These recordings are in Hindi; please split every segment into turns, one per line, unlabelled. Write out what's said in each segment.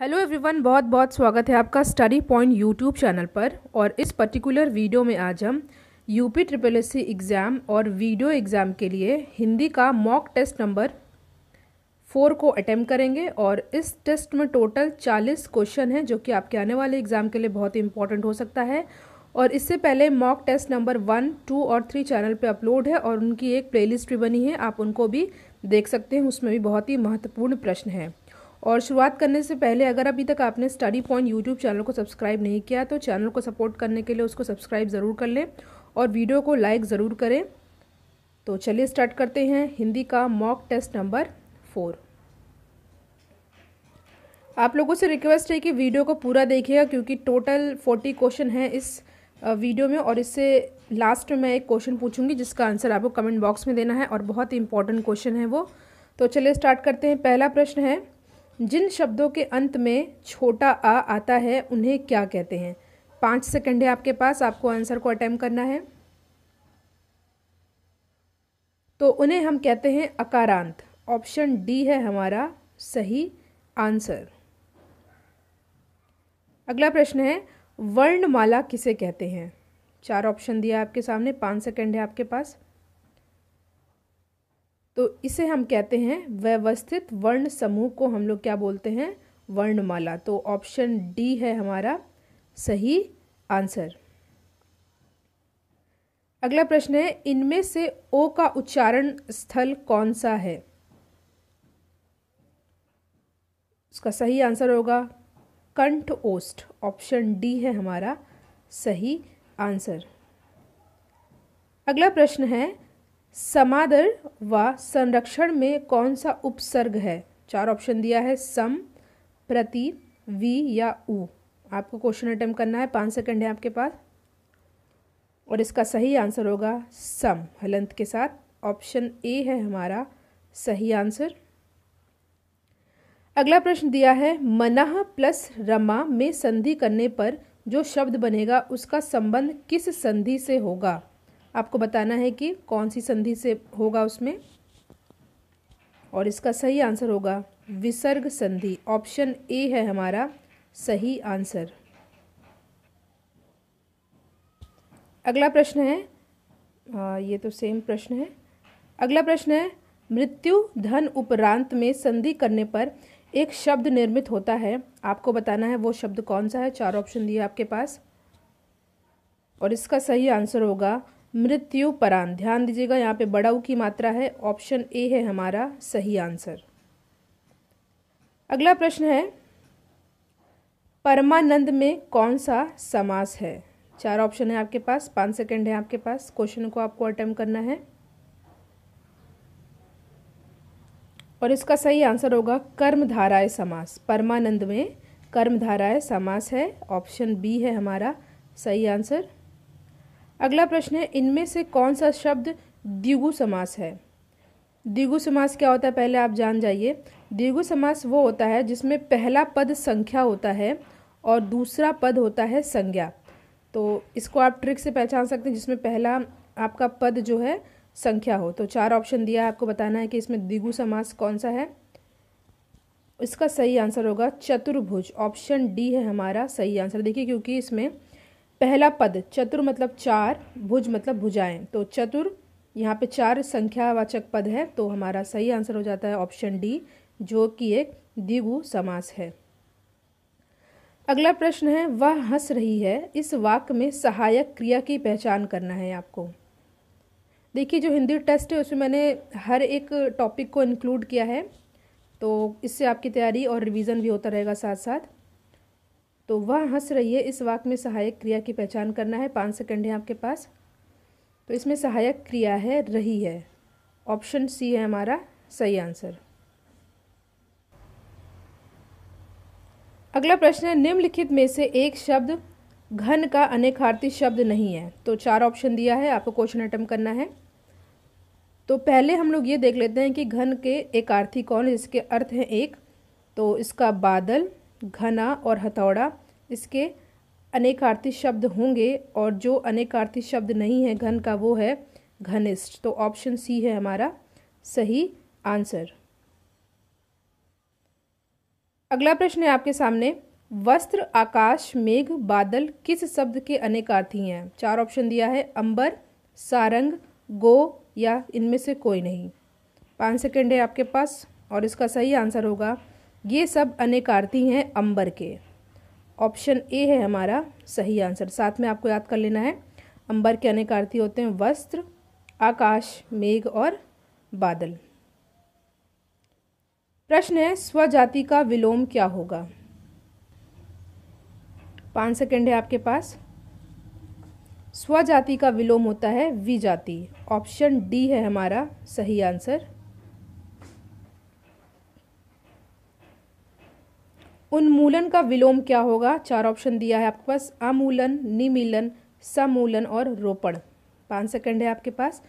हेलो एवरीवन बहुत बहुत स्वागत है आपका स्टडी पॉइंट यूट्यूब चैनल पर और इस पर्टिकुलर वीडियो में आज हम यूपी ट्रिपल एस एग्ज़ाम और वीडियो एग्ज़ाम के लिए हिंदी का मॉक टेस्ट नंबर फोर को अटैम्प्ट करेंगे और इस टेस्ट में टोटल चालीस क्वेश्चन हैं जो कि आपके आने वाले एग्ज़ाम के लिए बहुत ही इंपॉर्टेंट हो सकता है और इससे पहले mock test number one two और थ्री चैनल पे अपलोड है और उनकी एक प्लेलिस्ट भी बनी है आप उनको भी देख सकते हैं उसमें भी बहुत ही महत्वपूर्ण प्रश्न है और शुरुआत करने से पहले अगर अभी तक आपने स्टडी पॉइंट यूट्यूब चैनल को सब्सक्राइब नहीं किया तो चैनल को सपोर्ट करने के लिए उसको सब्सक्राइब ज़रूर कर लें और वीडियो को लाइक ज़रूर करें तो चलिए स्टार्ट करते हैं हिंदी का मॉक टेस्ट नंबर फोर आप लोगों से रिक्वेस्ट है कि वीडियो को पूरा देखिएगा क्योंकि टोटल फोर्टी क्वेश्चन है इस वीडियो में और इससे लास्ट में मैं एक क्वेश्चन पूछूंगी जिसका आंसर आपको कमेंट बॉक्स में देना है और बहुत ही इंपॉर्टेंट क्वेश्चन है वो तो चलिए स्टार्ट करते हैं पहला प्रश्न है जिन शब्दों के अंत में छोटा आ आता है उन्हें क्या कहते हैं पाँच सेकंड है आपके पास आपको आंसर को अटैम्प करना है तो उन्हें हम कहते हैं अकारांत ऑप्शन डी है हमारा सही आंसर अगला प्रश्न है वर्णमाला किसे कहते हैं चार ऑप्शन दिया आपके सामने पाँच सेकंड है आपके पास तो इसे हम कहते हैं व्यवस्थित वर्ण समूह को हम लोग क्या बोलते हैं वर्णमाला तो ऑप्शन डी है हमारा सही आंसर अगला प्रश्न है इनमें से ओ का उच्चारण स्थल कौन सा है उसका सही आंसर होगा कंठ ओस्ट ऑप्शन डी है हमारा सही आंसर अगला प्रश्न है समादर व संरक्षण में कौन सा उपसर्ग है चार ऑप्शन दिया है सम प्रति वी या ऊ आपको क्वेश्चन अटेम्प करना है पाँच सेकंड है आपके पास और इसका सही आंसर होगा सम हलंत के साथ ऑप्शन ए है हमारा सही आंसर अगला प्रश्न दिया है मनह प्लस रमा में संधि करने पर जो शब्द बनेगा उसका संबंध किस संधि से होगा आपको बताना है कि कौन सी संधि से होगा उसमें और इसका सही आंसर होगा विसर्ग संधि ऑप्शन ए है हमारा सही आंसर अगला प्रश्न है आ, ये तो सेम प्रश्न है अगला प्रश्न है मृत्यु धन उपरांत में संधि करने पर एक शब्द निर्मित होता है आपको बताना है वो शब्द कौन सा है चार ऑप्शन दिए आपके पास और इसका सही आंसर होगा मृत्यु परान ध्यान दीजिएगा यहाँ पे बड़ा ऊ की मात्रा है ऑप्शन ए है हमारा सही आंसर अगला प्रश्न है परमानंद में कौन सा समास है चार ऑप्शन है आपके पास पाँच सेकंड है आपके पास क्वेश्चन को आपको अटेम्प्ट करना है और इसका सही आंसर होगा कर्मधाराय समास परमानंद में कर्मधाराय समास है ऑप्शन बी है हमारा सही आंसर अगला प्रश्न है इनमें से कौन सा शब्द द्विगु समास है द्विगु समास क्या होता है पहले आप जान जाइए द्विगु समास वो होता है जिसमें पहला पद संख्या होता है और दूसरा पद होता है संज्ञा तो इसको आप ट्रिक से पहचान सकते हैं जिसमें पहला आपका पद जो है संख्या हो तो चार ऑप्शन दिया आपको बताना है कि इसमें द्विगु समास कौन सा है इसका सही आंसर होगा चतुर्भुज ऑप्शन डी है हमारा सही आंसर देखिए क्योंकि इसमें पहला पद चतुर मतलब चार भुज मतलब भुजाएं तो चतुर यहाँ पे चार संख्यावाचक पद है तो हमारा सही आंसर हो जाता है ऑप्शन डी जो कि एक दिगु समास है अगला प्रश्न है वह हंस रही है इस वाक्य में सहायक क्रिया की पहचान करना है आपको देखिए जो हिंदी टेस्ट है उसमें मैंने हर एक टॉपिक को इंक्लूड किया है तो इससे आपकी तैयारी और रिवीजन भी होता रहेगा साथ साथ तो वह हंस रही है इस वाक्य में सहायक क्रिया की पहचान करना है पाँच सेकंड है आपके पास तो इसमें सहायक क्रिया है रही है ऑप्शन सी है हमारा सही आंसर अगला प्रश्न है निम्नलिखित में से एक शब्द घन का अनेकार्थी शब्द नहीं है तो चार ऑप्शन दिया है आपको क्वेश्चन अटम्प करना है तो पहले हम लोग ये देख लेते हैं कि घन के एकार्थी कौन है जिसके अर्थ हैं एक तो इसका बादल घना और हथौड़ा इसके अनेकार्थी शब्द होंगे और जो अनेकार्थी शब्द नहीं है घन का वो है घनिष्ठ तो ऑप्शन सी है हमारा सही आंसर अगला प्रश्न है आपके सामने वस्त्र आकाश मेघ बादल किस शब्द के अनेकार्थी हैं चार ऑप्शन दिया है अंबर सारंग गो या इनमें से कोई नहीं पाँच सेकेंड है आपके पास और इसका सही आंसर होगा ये सब अनेकार्थी हैं अंबर के ऑप्शन ए है हमारा सही आंसर साथ में आपको याद कर लेना है अंबर के अनेकार्थी होते हैं वस्त्र आकाश मेघ और बादल प्रश्न है स्वजाति का विलोम क्या होगा पाँच सेकंड है आपके पास स्वजाति का विलोम होता है विजाति ऑप्शन डी है हमारा सही आंसर उन्मूलन का विलोम क्या होगा चार ऑप्शन दिया है आपके पास अमूलन निमिलन समूलन और रोपण पाँच सेकंड है आपके पास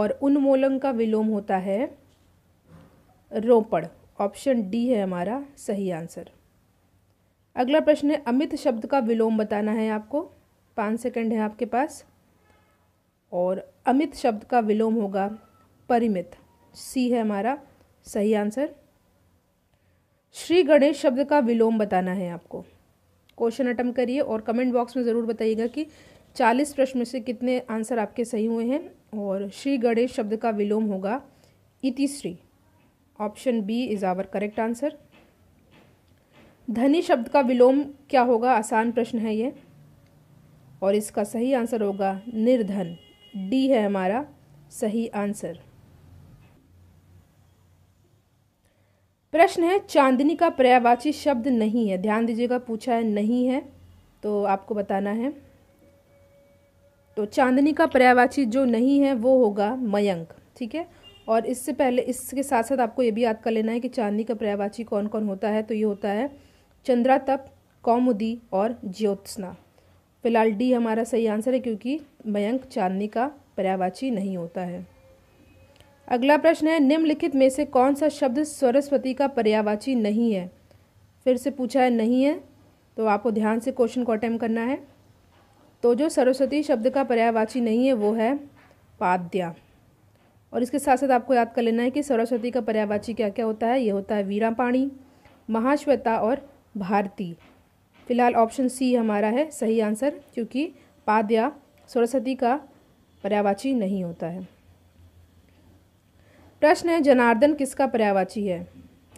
और उन्मूलन का विलोम होता है रोपण ऑप्शन डी है हमारा सही आंसर अगला प्रश्न है अमित शब्द का विलोम बताना है आपको पाँच सेकंड है आपके पास और अमित शब्द का विलोम होगा परिमित सी है हमारा सही आंसर श्री गणेश शब्द का विलोम बताना है आपको क्वेश्चन अटम्प करिए और कमेंट बॉक्स में ज़रूर बताइएगा कि चालीस प्रश्न में से कितने आंसर आपके सही हुए हैं और श्री गणेश शब्द का विलोम होगा इतिश्री option B is our correct answer धनी शब्द का विलोम क्या होगा आसान प्रश्न है ये और इसका सही आंसर होगा निर्धन डी है हमारा सही आंसर प्रश्न है चांदनी का पर्यावाची शब्द नहीं है ध्यान दीजिएगा पूछा है नहीं है तो आपको बताना है तो चांदनी का पर्यावाची जो नहीं है वो होगा मयंक ठीक है और इससे पहले इसके साथ साथ आपको ये भी याद कर लेना है कि चांदनी का पर्यावाची कौन कौन होता है तो ये होता है चंद्रातप कौमुदी और ज्योत्सना फिलहाल डी हमारा सही आंसर है क्योंकि मयंक चांदनी का पर्यावाची नहीं होता है अगला प्रश्न है निम्नलिखित में से कौन सा शब्द सरस्वती का पर्यावाची नहीं है फिर से पूछा है नहीं है तो आपको ध्यान से क्वेश्चन को अटैम्प करना है तो जो सरस्वती शब्द का पर्यावाची नहीं है वो है पाद्या और इसके साथ साथ आपको याद कर लेना है कि सरस्वती का पर्यावाची क्या क्या होता है ये होता है वीरापाणी महाश्वेता और भारती फिलहाल ऑप्शन सी हमारा है सही आंसर क्योंकि पाद्या सरस्वती का पर्यावाची नहीं होता है प्रश्न है जनार्दन किसका पर्यावाची है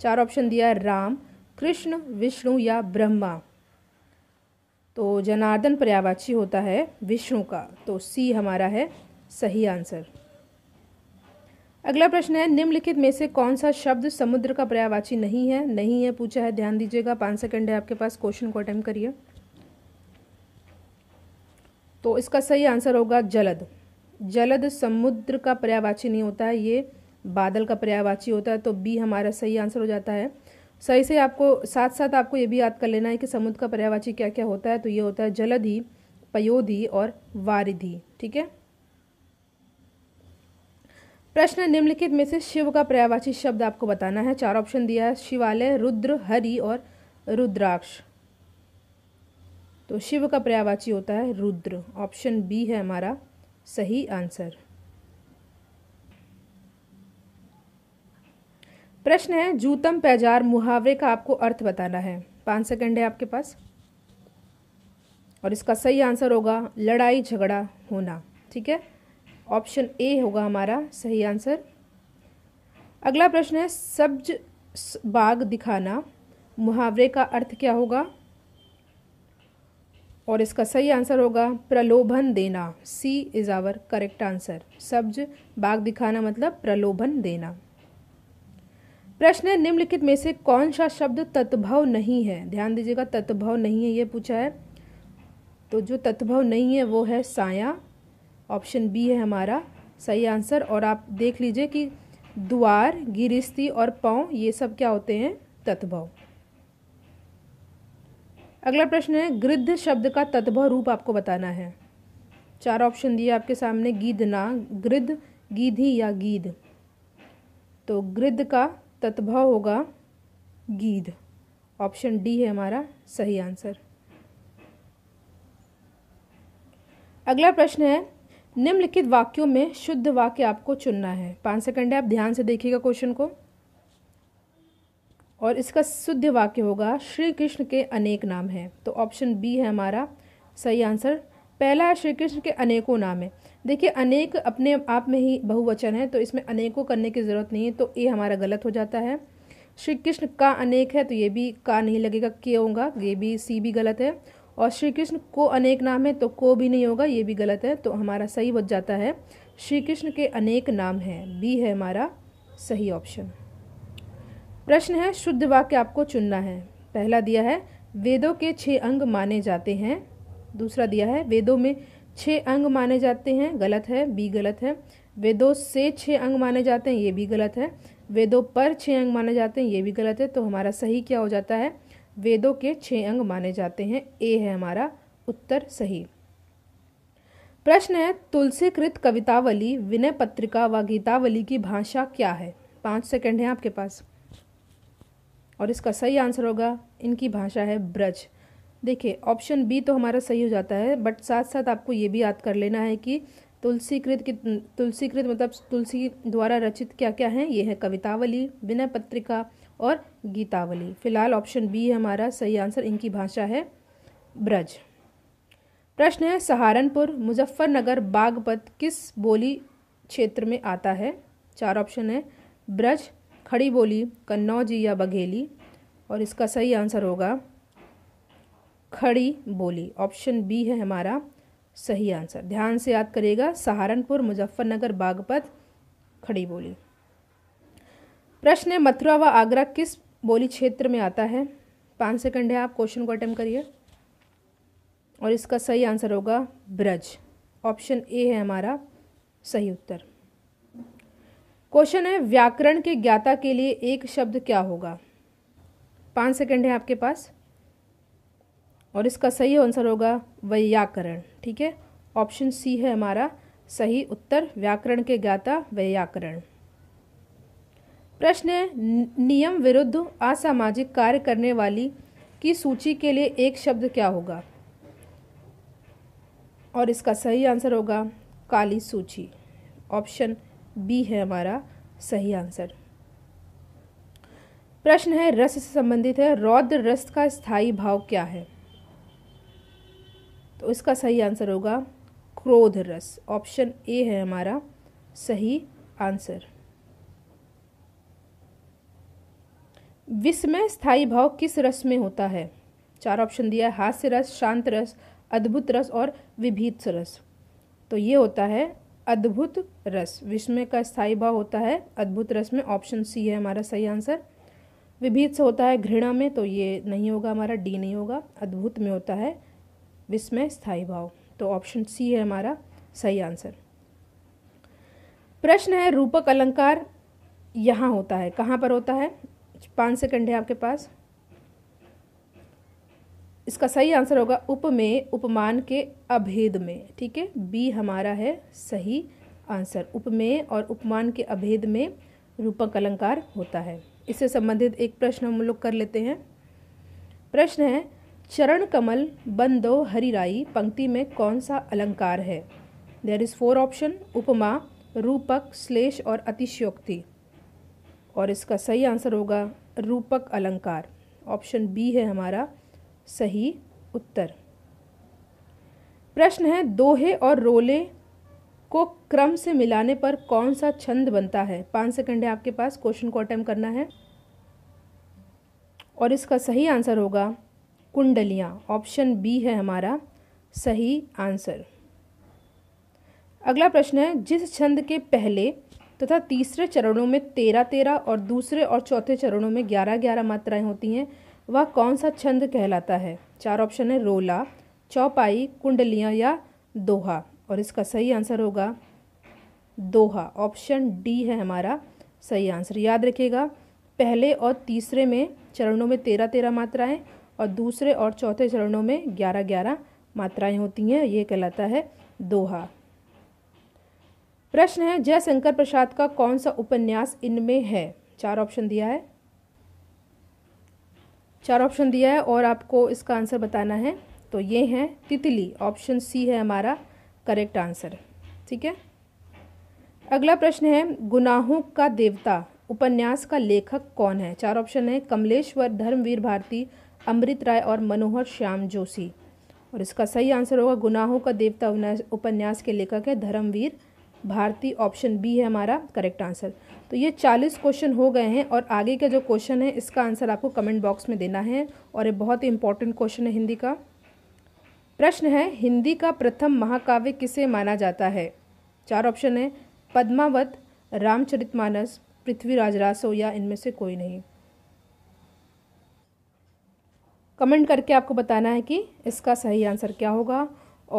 चार ऑप्शन दिया है राम कृष्ण विष्णु या ब्रह्मा तो जनार्दन पर्यावाची होता है विष्णु का तो सी हमारा है सही आंसर अगला प्रश्न है निम्नलिखित में से कौन सा शब्द समुद्र का पर्यावाची नहीं है नहीं है पूछा है ध्यान दीजिएगा पाँच सेकंड है आपके पास क्वेश्चन को अटैम्प करिए तो इसका सही आंसर होगा जलद जलद समुद्र का पर्यावाची नहीं होता है ये बादल का पर्यायवाची होता है तो बी हमारा सही आंसर हो जाता है सही से आपको साथ साथ आपको ये भी याद कर लेना है कि समुद्र का पर्यायवाची क्या क्या होता है तो ये होता है जलधि पयोधि और वारिधि ठीक है प्रश्न निम्नलिखित में से शिव का पर्यायवाची शब्द आपको बताना है चार ऑप्शन दिया है शिवालय रुद्र हरि और रुद्राक्ष तो शिव का पर्यायवाची होता है रुद्र ऑप्शन बी है हमारा सही आंसर प्रश्न है जूतम पैजार मुहावरे का आपको अर्थ बताना है पाँच सेकंड है आपके पास और इसका सही आंसर होगा लड़ाई झगड़ा होना ठीक है ऑप्शन ए होगा हमारा सही आंसर अगला प्रश्न है सब्ज बाग दिखाना मुहावरे का अर्थ क्या होगा और इसका सही आंसर होगा प्रलोभन देना C is our correct answer सब्ज बाग दिखाना मतलब प्रलोभन देना प्रश्न है निम्नलिखित में से कौन सा शब्द तत्भव नहीं है ध्यान दीजिएगा तत्भव नहीं है ये पूछा है तो जो तत्भव नहीं है वो है साया ऑप्शन बी है हमारा सही आंसर और आप देख लीजिए कि द्वार गिरिस्ती और पाँव ये सब क्या होते हैं तत्भव अगला प्रश्न है गृद्ध शब्द का तत्भव रूप आपको बताना है चार ऑप्शन दिए आपके सामने ना गृद गीधी या गीध तो गृद का तत्भव होगा गीध ऑप्शन डी है हमारा सही आंसर अगला प्रश्न है निम्नलिखित वाक्यों में शुद्ध वाक्य आपको चुनना है पाँच सेकंड है आप ध्यान से देखिएगा क्वेश्चन को और इसका शुद्ध वाक्य होगा श्री कृष्ण के अनेक नाम हैं तो ऑप्शन बी है हमारा सही आंसर पहला है श्री कृष्ण के अनेकों नाम है देखिए अनेक अपने आप में ही बहुवचन है तो इसमें अनेकों करने की ज़रूरत नहीं है तो ये हमारा गलत हो जाता है श्री कृष्ण का अनेक है तो ये भी का नहीं लगेगा के होगा ये भी सी भी गलत है और श्री कृष्ण को अनेक नाम है तो को भी नहीं होगा ये भी गलत है तो हमारा सही बच जाता है श्री कृष्ण के अनेक नाम हैं बी है हमारा सही ऑप्शन प्रश्न है शुद्ध वाक्य आपको चुनना है पहला दिया है वेदों के छः अंग माने जाते हैं दूसरा दिया है वेदों में छः अंग माने जाते हैं गलत है बी गलत है वेदों से छः अंग माने जाते हैं ये भी गलत है वेदों पर छः अंग माने जाते हैं ये भी गलत है तो हमारा सही क्या हो जाता है वेदों के छः अंग माने जाते हैं ए है हमारा उत्तर सही प्रश्न है तुलसीकृत कवितावली विनय पत्रिका व गीतावली की भाषा क्या है पाँच सेकंड है आपके पास और इसका सही आंसर होगा इनकी भाषा है ब्रज देखिए ऑप्शन बी तो हमारा सही हो जाता है बट साथ साथ आपको ये भी याद कर लेना है कि तुलसीकृत की तुलसीकृत मतलब तुलसी द्वारा रचित क्या क्या हैं ये है कवितावली विनय पत्रिका और गीतावली फिलहाल ऑप्शन बी है हमारा सही आंसर इनकी भाषा है ब्रज प्रश्न है सहारनपुर मुजफ्फरनगर बागपत किस बोली क्षेत्र में आता है चार ऑप्शन है ब्रज खड़ी बोली कन्नौजी या बघेली और इसका सही आंसर होगा खड़ी बोली ऑप्शन बी है हमारा सही आंसर ध्यान से याद करेगा सहारनपुर मुजफ्फरनगर बागपत खड़ी बोली प्रश्न मथुरा व आगरा किस बोली क्षेत्र में आता है पाँच सेकंड है आप क्वेश्चन को अटैम्प करिए और इसका सही आंसर होगा ब्रज ऑप्शन ए है हमारा सही उत्तर क्वेश्चन है व्याकरण के ज्ञाता के लिए एक शब्द क्या होगा पाँच सेकंड है आपके पास और इसका सही आंसर होगा व्याकरण ठीक है ऑप्शन सी है हमारा सही उत्तर व्याकरण के ज्ञाता व्याकरण प्रश्न नियम विरुद्ध असामाजिक कार्य करने वाली की सूची के लिए एक शब्द क्या होगा और इसका सही आंसर होगा काली सूची ऑप्शन बी है हमारा सही आंसर प्रश्न है रस से संबंधित है रौद्र रस का स्थायी भाव क्या है इसका सही आंसर होगा क्रोध रस ऑप्शन ए है हमारा सही आंसर में स्थायी भाव किस रस में होता है चार ऑप्शन दिया है हास्य रस शांत रस अद्भुत रस और विभीत रस तो ये होता है अद्भुत रस विस्मय का स्थायी भाव होता है अद्भुत रस में ऑप्शन सी है हमारा सही आंसर विभीत होता है घृणा में तो ये नहीं होगा हमारा डी नहीं होगा अद्भुत में होता है विस्मय स्थायी भाव तो ऑप्शन सी है हमारा सही आंसर प्रश्न है रूपक अलंकार यहाँ होता है कहाँ पर होता है पाँच सेकंड है आपके पास इसका सही आंसर होगा उपमेय उपमान के अभेद में ठीक है बी हमारा है सही आंसर उपमेय और उपमान के अभेद में रूपक अलंकार होता है इससे संबंधित एक प्रश्न हम लोग कर लेते हैं प्रश्न है चरण कमल बंदो हरिराई पंक्ति में कौन सा अलंकार है देर इज़ फोर ऑप्शन उपमा रूपक श्लेष और अतिशयोक्ति और इसका सही आंसर होगा रूपक अलंकार ऑप्शन बी है हमारा सही उत्तर प्रश्न है दोहे और रोले को क्रम से मिलाने पर कौन सा छंद बनता है पाँच सेकंड है आपके पास क्वेश्चन को अटैम्प करना है और इसका सही आंसर होगा कुंडलियाँ ऑप्शन बी है हमारा सही आंसर अगला प्रश्न है जिस छंद के पहले तथा तीसरे चरणों में तेरह तेरह और दूसरे और चौथे चरणों में ग्यारह ग्यारह मात्राएं होती हैं वह कौन सा छंद कहलाता है चार ऑप्शन है रोला चौपाई कुंडलियाँ या दोहा और इसका सही आंसर होगा दोहा ऑप्शन डी है हमारा सही आंसर याद रखिएगा पहले और तीसरे में चरणों में तेरह तेरह मात्राएं और दूसरे और चौथे चरणों में ग्यारह ग्यारह मात्राएं होती हैं ये कहलाता है दोहा प्रश्न है जयशंकर प्रसाद का कौन सा उपन्यास इनमें है चार ऑप्शन दिया है चार ऑप्शन दिया है और आपको इसका आंसर बताना है तो ये है तितली ऑप्शन सी है हमारा करेक्ट आंसर ठीक है अगला प्रश्न है गुनाहों का देवता उपन्यास का लेखक कौन है चार ऑप्शन है कमलेश्वर धर्मवीर भारती अमृत राय और मनोहर श्याम जोशी और इसका सही आंसर होगा गुनाहों का देवता उपन्यास के लेखक है धर्मवीर भारती ऑप्शन बी है हमारा करेक्ट आंसर तो ये चालीस क्वेश्चन हो गए हैं और आगे का जो क्वेश्चन है इसका आंसर आपको कमेंट बॉक्स में देना है और ये बहुत ही इंपॉर्टेंट क्वेश्चन है हिंदी का प्रश्न है हिंदी का प्रथम महाकाव्य किसे माना जाता है चार ऑप्शन है पद्मावत रामचरितमानस पृथ्वीराज रासो या इनमें से कोई नहीं कमेंट करके आपको बताना है कि इसका सही आंसर क्या होगा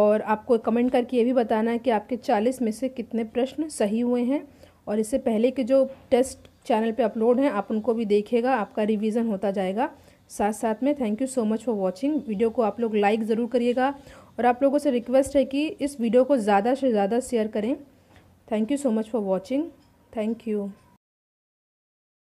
और आपको कमेंट करके ये भी बताना है कि आपके चालीस में से कितने प्रश्न सही हुए हैं और इससे पहले के जो टेस्ट चैनल पे अपलोड हैं आप उनको भी देखिएगा आपका रिवीजन होता जाएगा साथ साथ में thank you so much for watching video को आप लोग लाइक ज़रूर करिएगा और आप लोगों से रिक्वेस्ट है कि इस वीडियो को ज़्यादा से ज़्यादा शेयर करें thank you so much for watching thank you